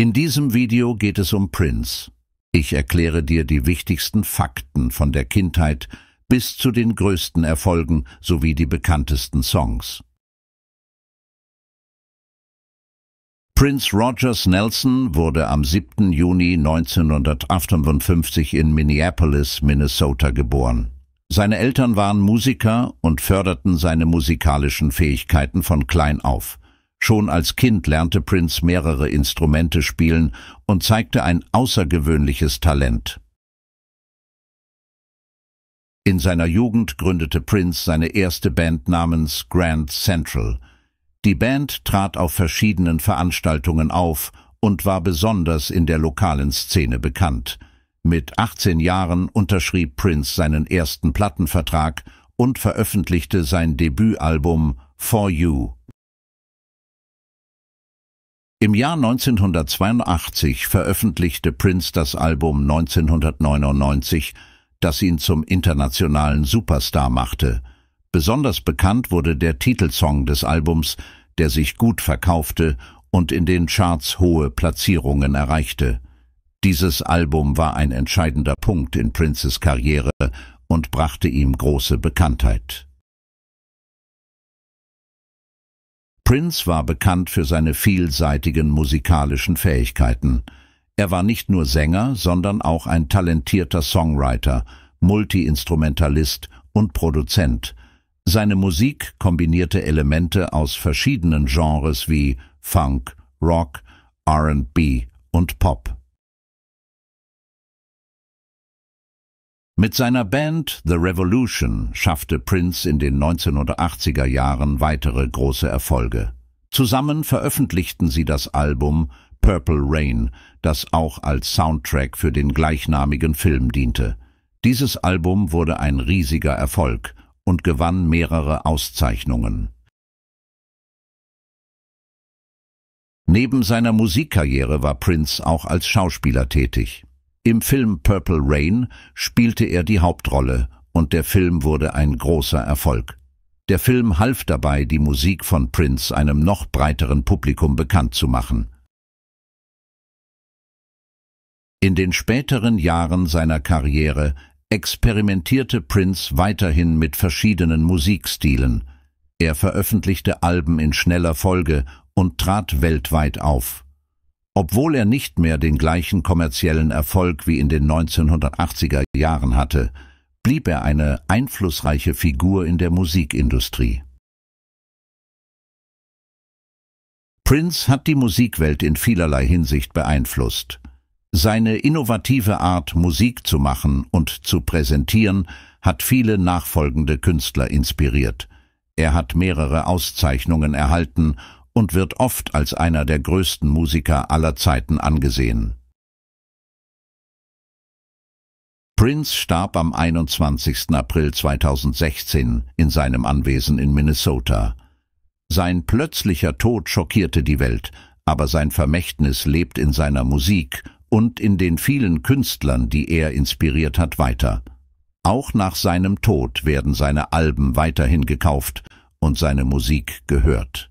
In diesem Video geht es um Prince. Ich erkläre dir die wichtigsten Fakten von der Kindheit bis zu den größten Erfolgen sowie die bekanntesten Songs. Prince Rogers Nelson wurde am 7. Juni 1958 in Minneapolis, Minnesota geboren. Seine Eltern waren Musiker und förderten seine musikalischen Fähigkeiten von klein auf. Schon als Kind lernte Prince mehrere Instrumente spielen und zeigte ein außergewöhnliches Talent. In seiner Jugend gründete Prince seine erste Band namens Grand Central. Die Band trat auf verschiedenen Veranstaltungen auf und war besonders in der lokalen Szene bekannt. Mit 18 Jahren unterschrieb Prince seinen ersten Plattenvertrag und veröffentlichte sein Debütalbum For You im Jahr 1982 veröffentlichte Prince das Album 1999, das ihn zum internationalen Superstar machte. Besonders bekannt wurde der Titelsong des Albums, der sich gut verkaufte und in den Charts hohe Platzierungen erreichte. Dieses Album war ein entscheidender Punkt in Princes Karriere und brachte ihm große Bekanntheit. Prince war bekannt für seine vielseitigen musikalischen Fähigkeiten. Er war nicht nur Sänger, sondern auch ein talentierter Songwriter, Multiinstrumentalist und Produzent. Seine Musik kombinierte Elemente aus verschiedenen Genres wie Funk, Rock, R&B und Pop. Mit seiner Band The Revolution schaffte Prince in den 1980er Jahren weitere große Erfolge. Zusammen veröffentlichten sie das Album Purple Rain, das auch als Soundtrack für den gleichnamigen Film diente. Dieses Album wurde ein riesiger Erfolg und gewann mehrere Auszeichnungen. Neben seiner Musikkarriere war Prince auch als Schauspieler tätig. Im Film Purple Rain spielte er die Hauptrolle und der Film wurde ein großer Erfolg. Der Film half dabei, die Musik von Prince einem noch breiteren Publikum bekannt zu machen. In den späteren Jahren seiner Karriere experimentierte Prince weiterhin mit verschiedenen Musikstilen. Er veröffentlichte Alben in schneller Folge und trat weltweit auf. Obwohl er nicht mehr den gleichen kommerziellen Erfolg wie in den 1980er Jahren hatte, blieb er eine einflussreiche Figur in der Musikindustrie. Prince hat die Musikwelt in vielerlei Hinsicht beeinflusst. Seine innovative Art, Musik zu machen und zu präsentieren, hat viele nachfolgende Künstler inspiriert. Er hat mehrere Auszeichnungen erhalten und wird oft als einer der größten Musiker aller Zeiten angesehen. Prince starb am 21. April 2016 in seinem Anwesen in Minnesota. Sein plötzlicher Tod schockierte die Welt, aber sein Vermächtnis lebt in seiner Musik und in den vielen Künstlern, die er inspiriert hat, weiter. Auch nach seinem Tod werden seine Alben weiterhin gekauft und seine Musik gehört.